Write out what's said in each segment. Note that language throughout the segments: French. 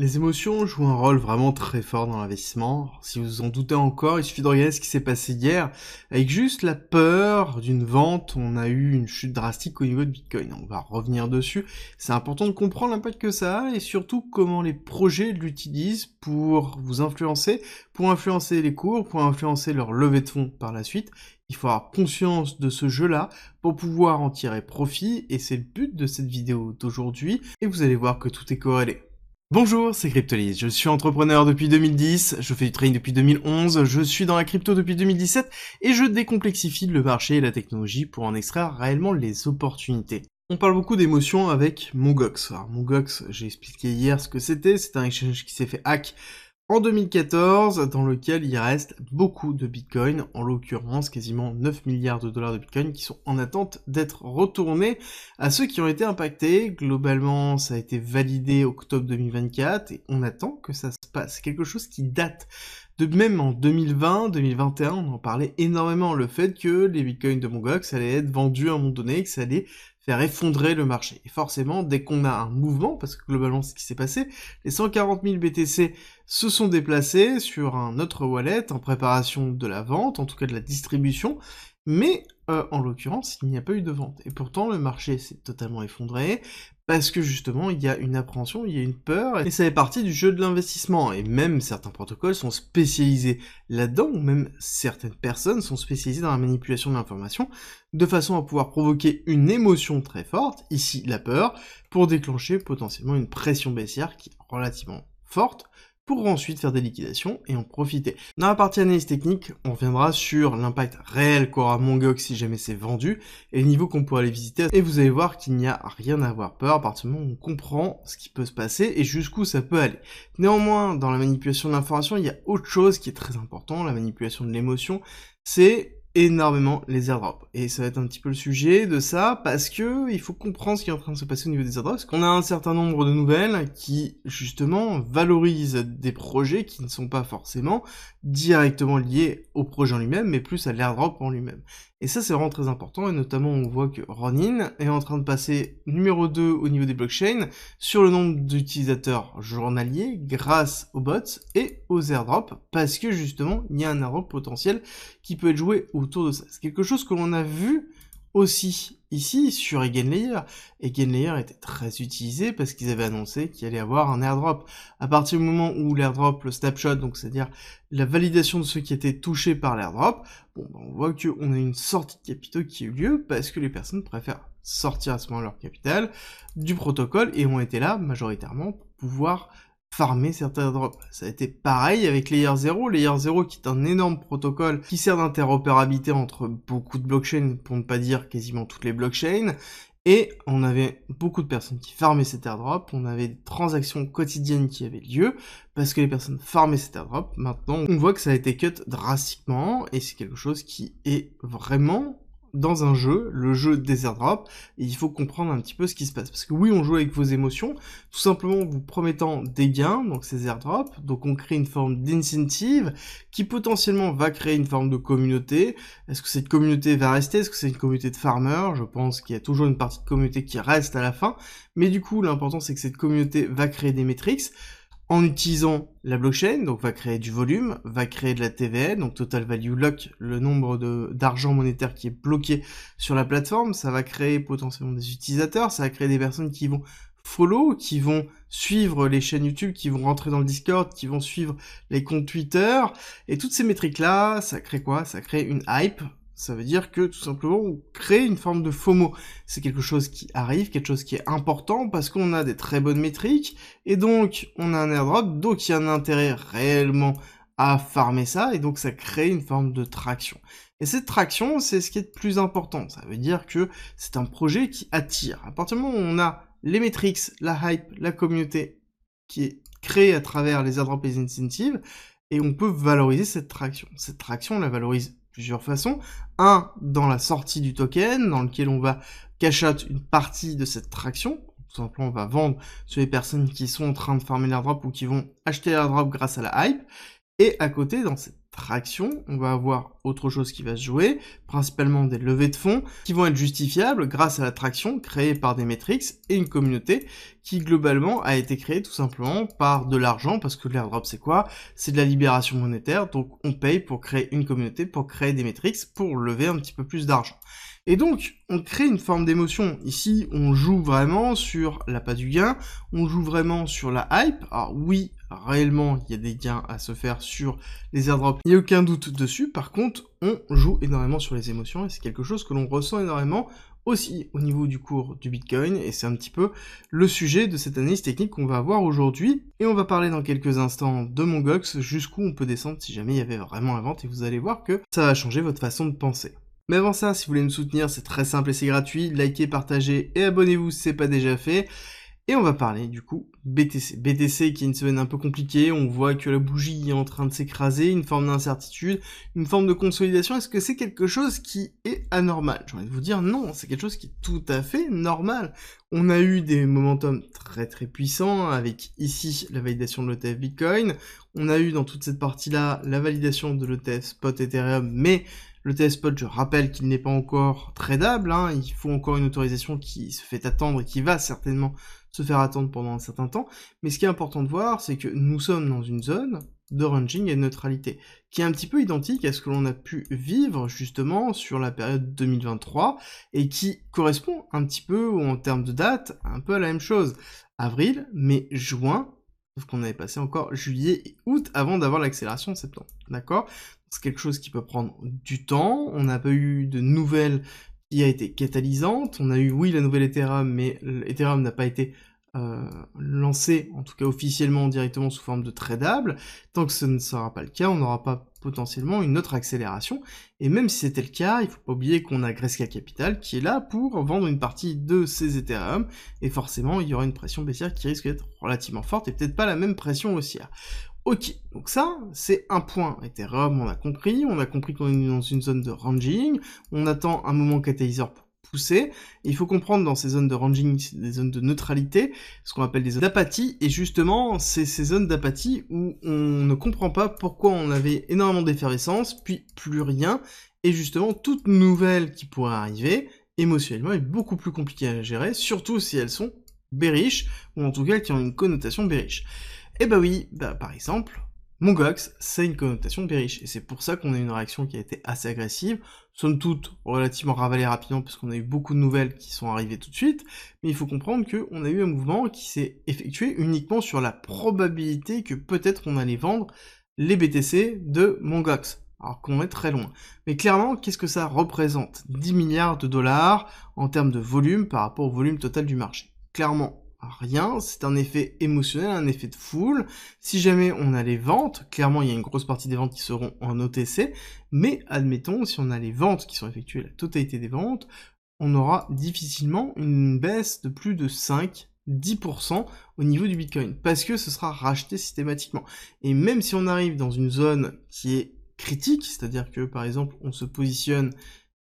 Les émotions jouent un rôle vraiment très fort dans l'investissement. Si vous vous en doutez encore, il suffit de regarder ce qui s'est passé hier. Avec juste la peur d'une vente, on a eu une chute drastique au niveau de Bitcoin. On va revenir dessus. C'est important de comprendre l'impact que ça a et surtout comment les projets l'utilisent pour vous influencer, pour influencer les cours, pour influencer leur levée de fonds par la suite. Il faut avoir conscience de ce jeu-là pour pouvoir en tirer profit et c'est le but de cette vidéo d'aujourd'hui et vous allez voir que tout est corrélé. Bonjour, c'est Cryptolise. Je suis entrepreneur depuis 2010, je fais du trading depuis 2011, je suis dans la crypto depuis 2017 et je décomplexifie le marché et la technologie pour en extraire réellement les opportunités. On parle beaucoup d'émotions avec Mongox. Alors Mongox, j'ai expliqué hier ce que c'était, c'est un exchange qui s'est fait hack en 2014, dans lequel il reste beaucoup de bitcoins, en l'occurrence quasiment 9 milliards de dollars de bitcoins qui sont en attente d'être retournés à ceux qui ont été impactés. Globalement, ça a été validé octobre 2024 et on attend que ça se passe. C'est Quelque chose qui date de même en 2020, 2021, on en parlait énormément, le fait que les bitcoins de Mongox allaient être vendus à un moment donné, que ça allait effondrer le marché. Et forcément, dès qu'on a un mouvement, parce que globalement c'est ce qui s'est passé, les 140 000 BTC se sont déplacés sur un autre wallet en préparation de la vente, en tout cas de la distribution, mais euh, en l'occurrence, il n'y a pas eu de vente. Et pourtant, le marché s'est totalement effondré, parce que justement, il y a une appréhension, il y a une peur, et ça fait partie du jeu de l'investissement. Et même certains protocoles sont spécialisés là-dedans, ou même certaines personnes sont spécialisées dans la manipulation de l'information, de façon à pouvoir provoquer une émotion très forte, ici la peur, pour déclencher potentiellement une pression baissière qui est relativement forte pour ensuite faire des liquidations et en profiter. Dans la partie analyse technique, on reviendra sur l'impact réel qu'aura Mongok si jamais c'est vendu et le niveau qu'on pourra aller visiter. Et vous allez voir qu'il n'y a rien à avoir peur à partir du moment où on comprend ce qui peut se passer et jusqu'où ça peut aller. Néanmoins, dans la manipulation de l'information, il y a autre chose qui est très important, la manipulation de l'émotion, c'est énormément les airdrops. Et ça va être un petit peu le sujet de ça, parce que il faut comprendre ce qui est en train de se passer au niveau des airdrops, parce qu'on a un certain nombre de nouvelles qui, justement, valorisent des projets qui ne sont pas forcément directement liés au projet en lui-même, mais plus à l'airdrop en lui-même. Et ça, c'est vraiment très important, et notamment, on voit que Ronin est en train de passer numéro 2 au niveau des blockchains sur le nombre d'utilisateurs journaliers grâce aux bots et aux airdrops, parce que, justement, il y a un airdrop potentiel qui peut être joué au de ça. C'est quelque chose que l'on a vu aussi ici sur EigenLayer. EigenLayer était très utilisé parce qu'ils avaient annoncé qu'il allait avoir un airdrop. À partir du moment où l'airdrop, le snapshot, donc c'est-à-dire la validation de ceux qui étaient touchés par l'airdrop, bon, ben, on voit qu'on a une sortie de capitaux qui a eu lieu parce que les personnes préfèrent sortir à ce moment leur capital du protocole et ont été là majoritairement pour pouvoir farmer certains drops. Ça a été pareil avec Layer 0. Layer 0 qui est un énorme protocole qui sert d'interopérabilité entre beaucoup de blockchains, pour ne pas dire quasiment toutes les blockchains. Et on avait beaucoup de personnes qui farmaient cet airdrop, on avait des transactions quotidiennes qui avaient lieu, parce que les personnes farmaient cet airdrop. Maintenant, on voit que ça a été cut drastiquement, et c'est quelque chose qui est vraiment dans un jeu, le jeu des airdrops, et il faut comprendre un petit peu ce qui se passe. Parce que oui, on joue avec vos émotions, tout simplement vous promettant des gains, donc ces airdrops, donc on crée une forme d'incentive qui potentiellement va créer une forme de communauté. Est-ce que cette communauté va rester Est-ce que c'est une communauté de farmers Je pense qu'il y a toujours une partie de communauté qui reste à la fin, mais du coup, l'important c'est que cette communauté va créer des métriques, en utilisant la blockchain, donc va créer du volume, va créer de la TVN, donc total value lock, le nombre d'argent monétaire qui est bloqué sur la plateforme, ça va créer potentiellement des utilisateurs, ça va créer des personnes qui vont follow, qui vont suivre les chaînes YouTube, qui vont rentrer dans le Discord, qui vont suivre les comptes Twitter, et toutes ces métriques-là, ça crée quoi Ça crée une hype, ça veut dire que tout simplement on crée une forme de FOMO. C'est quelque chose qui arrive, quelque chose qui est important parce qu'on a des très bonnes métriques et donc on a un airdrop, donc il y a un intérêt réellement à farmer ça et donc ça crée une forme de traction. Et cette traction, c'est ce qui est le plus important. Ça veut dire que c'est un projet qui attire. À partir du moment où on a les métriques, la hype, la communauté qui est créée à travers les airdrops et les incentives, et on peut valoriser cette traction. Cette traction, on la valorise façons. Un, dans la sortie du token, dans lequel on va cash une partie de cette traction. Tout simplement, on va vendre sur les personnes qui sont en train de farmer drop ou qui vont acheter l'airdrop grâce à la hype. Et à côté, dans cette on va avoir autre chose qui va se jouer, principalement des levées de fonds, qui vont être justifiables grâce à traction créée par des metrics et une communauté qui globalement a été créée tout simplement par de l'argent, parce que l'airdrop c'est quoi C'est de la libération monétaire, donc on paye pour créer une communauté, pour créer des metrics, pour lever un petit peu plus d'argent. Et donc, on crée une forme d'émotion. Ici, on joue vraiment sur la pas du gain, on joue vraiment sur la hype. Alors oui, réellement il y a des gains à se faire sur les airdrops, il n'y a aucun doute dessus. Par contre, on joue énormément sur les émotions et c'est quelque chose que l'on ressent énormément aussi au niveau du cours du Bitcoin et c'est un petit peu le sujet de cette analyse technique qu'on va avoir aujourd'hui et on va parler dans quelques instants de mon Gox jusqu'où on peut descendre si jamais il y avait vraiment un vente et vous allez voir que ça va changer votre façon de penser. Mais avant ça, si vous voulez me soutenir, c'est très simple et c'est gratuit. Likez, partagez et abonnez-vous si ce n'est pas déjà fait. Et on va parler du coup BTC. BTC qui est une semaine un peu compliquée, on voit que la bougie est en train de s'écraser, une forme d'incertitude, une forme de consolidation. Est-ce que c'est quelque chose qui est anormal J'ai envie de vous dire non, c'est quelque chose qui est tout à fait normal. On a eu des momentum très très puissants avec ici la validation de l'ETF Bitcoin, on a eu dans toute cette partie-là la validation de l'ETF Spot Ethereum, mais le TSPOT, je rappelle qu'il n'est pas encore tradable, hein. il faut encore une autorisation qui se fait attendre et qui va certainement se faire attendre pendant un certain temps. Mais ce qui est important de voir, c'est que nous sommes dans une zone de ranging et de neutralité, qui est un petit peu identique à ce que l'on a pu vivre justement sur la période 2023, et qui correspond un petit peu, en termes de date, un peu à la même chose. Avril, mai, juin, sauf qu'on avait passé encore juillet et août avant d'avoir l'accélération en septembre, d'accord c'est quelque chose qui peut prendre du temps. On n'a pas eu de nouvelles qui a été catalysante. On a eu, oui, la nouvelle Ethereum, mais l'Ethereum n'a pas été euh, lancé, en tout cas officiellement, directement sous forme de tradable. Tant que ce ne sera pas le cas, on n'aura pas potentiellement une autre accélération. Et même si c'était le cas, il ne faut pas oublier qu'on a Grayscale Capital qui est là pour vendre une partie de ces Ethereum. Et forcément, il y aura une pression baissière qui risque d'être relativement forte et peut-être pas la même pression haussière. Ok, donc ça, c'est un point Ethereum, on a compris, on a compris qu'on est dans une zone de ranging, on attend un moment catalyseur pour pousser. il faut comprendre dans ces zones de ranging, des zones de neutralité, ce qu'on appelle des zones d'apathie, et justement, c'est ces zones d'apathie où on ne comprend pas pourquoi on avait énormément d'effervescence, puis plus rien, et justement, toute nouvelle qui pourrait arriver, émotionnellement, est beaucoup plus compliquée à gérer, surtout si elles sont bearish, ou en tout cas qui ont une connotation bearish. Eh bah oui, bah, par exemple, Mongox, c'est une connotation de et c'est pour ça qu'on a une réaction qui a été assez agressive, somme toute relativement ravalée rapidement, parce qu'on a eu beaucoup de nouvelles qui sont arrivées tout de suite, mais il faut comprendre qu'on a eu un mouvement qui s'est effectué uniquement sur la probabilité que peut-être on allait vendre les BTC de Mongox, alors qu'on est très loin. Mais clairement, qu'est-ce que ça représente 10 milliards de dollars en termes de volume par rapport au volume total du marché. Clairement, rien, c'est un effet émotionnel, un effet de foule. Si jamais on a les ventes, clairement il y a une grosse partie des ventes qui seront en OTC, mais admettons, si on a les ventes qui sont effectuées, la totalité des ventes, on aura difficilement une baisse de plus de 5 10% au niveau du Bitcoin, parce que ce sera racheté systématiquement. Et même si on arrive dans une zone qui est critique, c'est-à-dire que par exemple on se positionne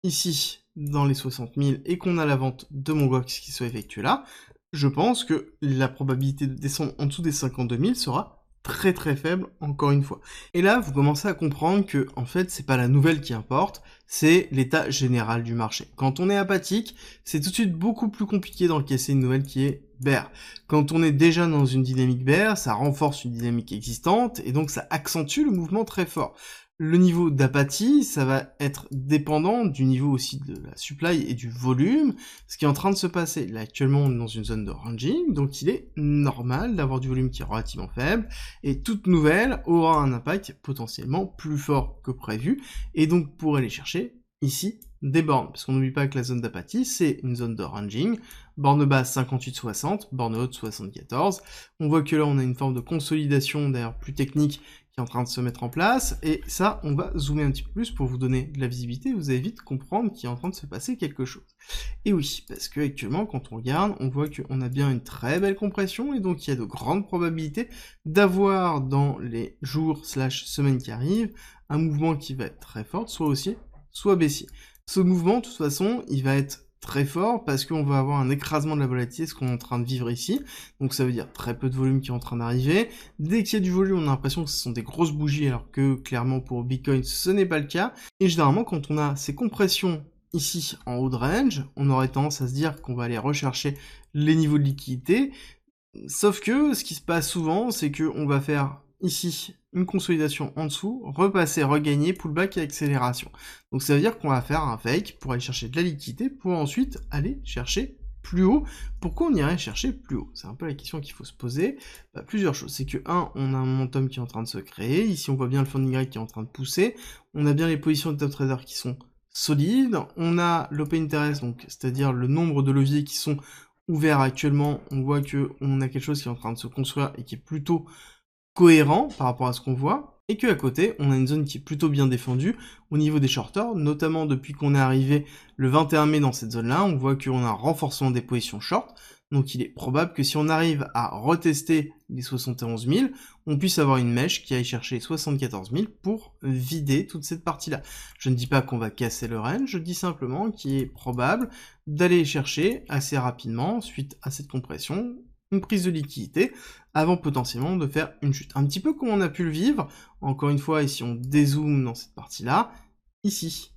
ici dans les 60 000 et qu'on a la vente de mon box qui soit effectuée là, je pense que la probabilité de descendre en dessous des 52 000 sera très très faible encore une fois. Et là, vous commencez à comprendre que en fait, c'est pas la nouvelle qui importe, c'est l'état général du marché. Quand on est apathique, c'est tout de suite beaucoup plus compliqué d'encaisser une nouvelle qui est bear. Quand on est déjà dans une dynamique bear, ça renforce une dynamique existante et donc ça accentue le mouvement très fort. Le niveau d'apathie, ça va être dépendant du niveau aussi de la supply et du volume, ce qui est en train de se passer. Là, actuellement, on est dans une zone de ranging, donc il est normal d'avoir du volume qui est relativement faible, et toute nouvelle aura un impact potentiellement plus fort que prévu, et donc pour aller chercher ici des bornes, parce qu'on n'oublie pas que la zone d'apathie, c'est une zone de ranging, borne basse 58-60, borne haute 74. On voit que là, on a une forme de consolidation, d'ailleurs plus technique, qui est en train de se mettre en place, et ça, on va zoomer un petit peu plus pour vous donner de la visibilité, vous allez vite comprendre qu'il est en train de se passer quelque chose. Et oui, parce que actuellement, quand on regarde, on voit qu'on a bien une très belle compression, et donc il y a de grandes probabilités d'avoir dans les jours slash semaines qui arrivent, un mouvement qui va être très fort, soit aussi soit baissier. Ce mouvement, de toute façon, il va être très fort parce qu'on va avoir un écrasement de la volatilité, ce qu'on est en train de vivre ici. Donc ça veut dire très peu de volume qui est en train d'arriver. Dès qu'il y a du volume, on a l'impression que ce sont des grosses bougies, alors que clairement pour Bitcoin, ce n'est pas le cas. Et généralement, quand on a ces compressions ici en haut de range, on aurait tendance à se dire qu'on va aller rechercher les niveaux de liquidité. Sauf que ce qui se passe souvent, c'est qu'on va faire ici une consolidation en dessous, repasser, regagner, pullback et accélération. Donc ça veut dire qu'on va faire un fake pour aller chercher de la liquidité pour ensuite aller chercher plus haut. Pourquoi on irait chercher plus haut C'est un peu la question qu'il faut se poser. Bah, plusieurs choses. C'est que, un, on a un momentum qui est en train de se créer. Ici, on voit bien le fond Y qui est en train de pousser. On a bien les positions de top traders qui sont solides. On a l'open interest, donc c'est-à-dire le nombre de leviers qui sont ouverts actuellement. On voit qu'on a quelque chose qui est en train de se construire et qui est plutôt cohérent par rapport à ce qu'on voit, et qu'à côté, on a une zone qui est plutôt bien défendue au niveau des shorters, notamment depuis qu'on est arrivé le 21 mai dans cette zone-là, on voit qu'on a un renforcement des positions short, donc il est probable que si on arrive à retester les 71 000, on puisse avoir une mèche qui aille chercher 74 000 pour vider toute cette partie-là. Je ne dis pas qu'on va casser le range, je dis simplement qu'il est probable d'aller chercher assez rapidement, suite à cette compression, une prise de liquidité avant potentiellement de faire une chute. Un petit peu comme on a pu le vivre, encore une fois, ici on dézoome dans cette partie-là, ici.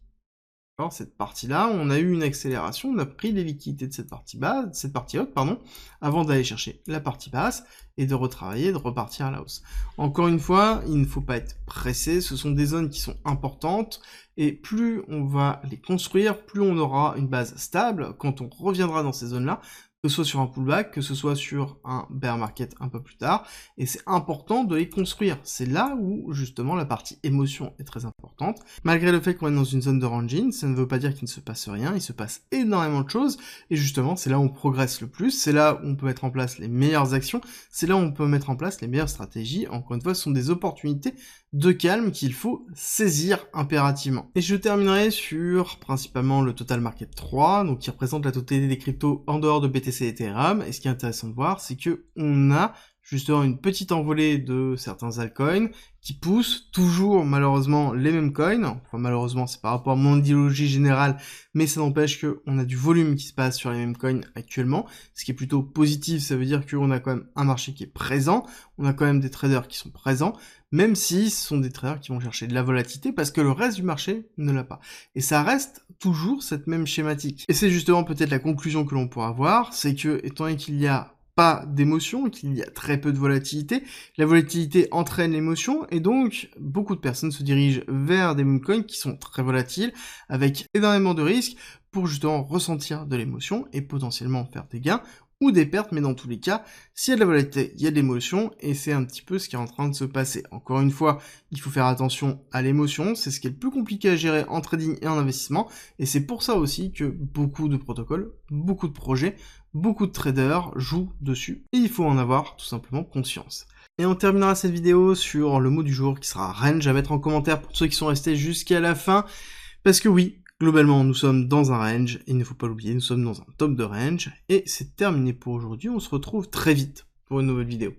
cette partie-là, on a eu une accélération, on a pris les liquidités de cette partie basse, cette partie haute, pardon, avant d'aller chercher la partie basse et de retravailler, de repartir à la hausse. Encore une fois, il ne faut pas être pressé, ce sont des zones qui sont importantes et plus on va les construire, plus on aura une base stable quand on reviendra dans ces zones-là, que ce soit sur un pullback, que ce soit sur un bear market un peu plus tard, et c'est important de les construire. C'est là où justement la partie émotion est très importante. Malgré le fait qu'on est dans une zone de ranging, ça ne veut pas dire qu'il ne se passe rien, il se passe énormément de choses, et justement c'est là où on progresse le plus, c'est là où on peut mettre en place les meilleures actions, c'est là où on peut mettre en place les meilleures stratégies. Encore une fois, ce sont des opportunités de calme qu'il faut saisir impérativement. Et je terminerai sur principalement le total market 3, donc qui représente la totalité des cryptos en dehors de BTC et Ethereum. Et ce qui est intéressant de voir, c'est que on a justement une petite envolée de certains altcoins qui poussent toujours malheureusement les mêmes coins. Enfin malheureusement c'est par rapport à mon idéologie générale, mais ça n'empêche qu'on a du volume qui se passe sur les mêmes coins actuellement, ce qui est plutôt positif, ça veut dire qu'on a quand même un marché qui est présent, on a quand même des traders qui sont présents, même si ce sont des traders qui vont chercher de la volatilité parce que le reste du marché ne l'a pas. Et ça reste toujours cette même schématique. Et c'est justement peut-être la conclusion que l'on pourra avoir, c'est que étant qu'il n'y a pas d'émotion, qu'il y a très peu de volatilité, la volatilité entraîne l'émotion et donc beaucoup de personnes se dirigent vers des mooncoins qui sont très volatiles avec énormément de risques pour justement ressentir de l'émotion et potentiellement faire des gains ou des pertes, mais dans tous les cas, s'il y a de la volatilité, il y a de l'émotion, et c'est un petit peu ce qui est en train de se passer. Encore une fois, il faut faire attention à l'émotion, c'est ce qui est le plus compliqué à gérer en trading et en investissement, et c'est pour ça aussi que beaucoup de protocoles, beaucoup de projets, beaucoup de traders jouent dessus, et il faut en avoir tout simplement conscience. Et on terminera cette vidéo sur le mot du jour qui sera range à mettre en commentaire pour ceux qui sont restés jusqu'à la fin. Parce que oui, Globalement, nous sommes dans un range, il ne faut pas l'oublier, nous sommes dans un top de range, et c'est terminé pour aujourd'hui, on se retrouve très vite pour une nouvelle vidéo.